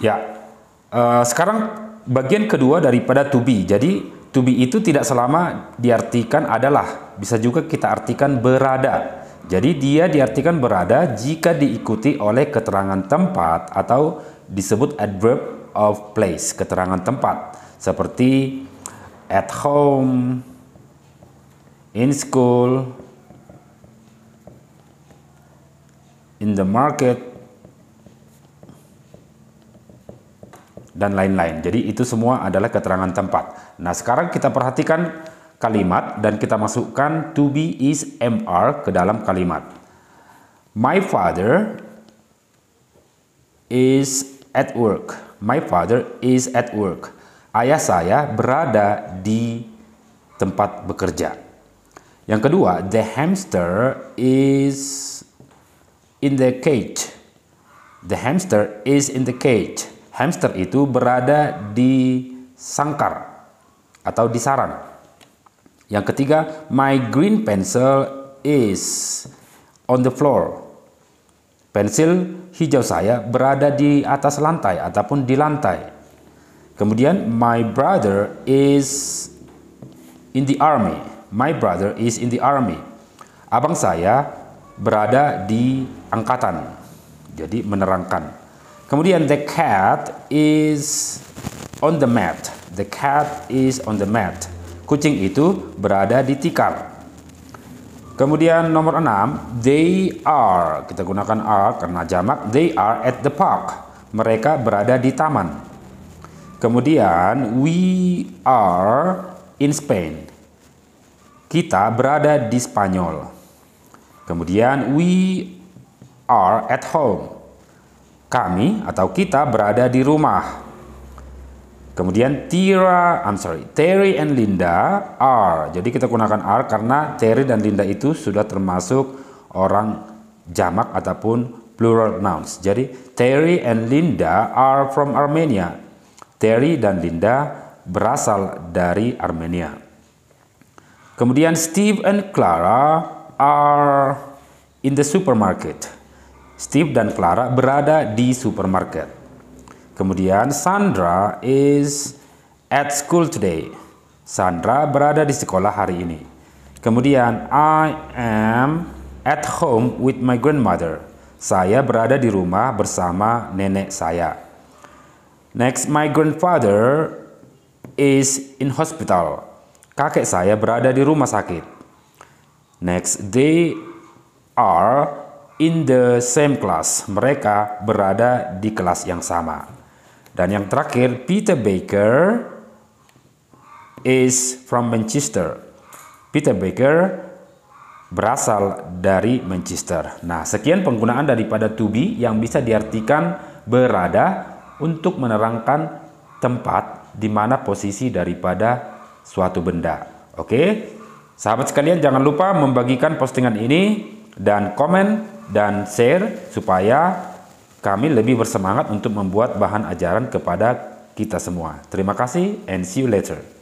Ya, uh, sekarang bagian kedua daripada to be. Jadi to be itu tidak selama diartikan adalah, bisa juga kita artikan berada. Jadi dia diartikan berada jika diikuti oleh keterangan tempat atau disebut adverb of place, keterangan tempat. Seperti at home, in school, in the market, dan lain-lain. Jadi itu semua adalah keterangan tempat. Nah, sekarang kita perhatikan kalimat dan kita masukkan to be is MR ke dalam kalimat. My father is at work. My father is at work. Ayah saya berada di tempat bekerja. Yang kedua, the hamster is in the cage. The hamster is in the cage hamster itu berada di sangkar atau di sarang. Yang ketiga, my green pencil is on the floor. Pensil hijau saya berada di atas lantai ataupun di lantai. Kemudian my brother is in the army. My brother is in the army. Abang saya berada di angkatan. Jadi menerangkan Kemudian the cat is on the mat. The cat is on the mat. Kucing itu berada di tikar. Kemudian nomor 6, they are. Kita gunakan are karena jamak. They are at the park. Mereka berada di taman. Kemudian we are in Spain. Kita berada di Spanyol. Kemudian we are at home kami atau kita berada di rumah. Kemudian Tira, I'm sorry, Terry and Linda are. Jadi kita gunakan are karena Terry dan Linda itu sudah termasuk orang jamak ataupun plural nouns. Jadi Terry and Linda are from Armenia. Terry dan Linda berasal dari Armenia. Kemudian Steve and Clara are in the supermarket. Steve dan Clara berada di supermarket. Kemudian Sandra is at school today. Sandra berada di sekolah hari ini. Kemudian I am at home with my grandmother. Saya berada di rumah bersama nenek saya. Next, my grandfather is in hospital. Kakek saya berada di rumah sakit. Next, they are in the same class. Mereka berada di kelas yang sama. Dan yang terakhir, Peter Baker is from Manchester. Peter Baker berasal dari Manchester. Nah, sekian penggunaan daripada to be yang bisa diartikan berada untuk menerangkan tempat di mana posisi daripada suatu benda. Oke? Sahabat sekalian jangan lupa membagikan postingan ini dan komen dan share supaya kami lebih bersemangat untuk membuat bahan ajaran kepada kita semua. Terima kasih and see you later.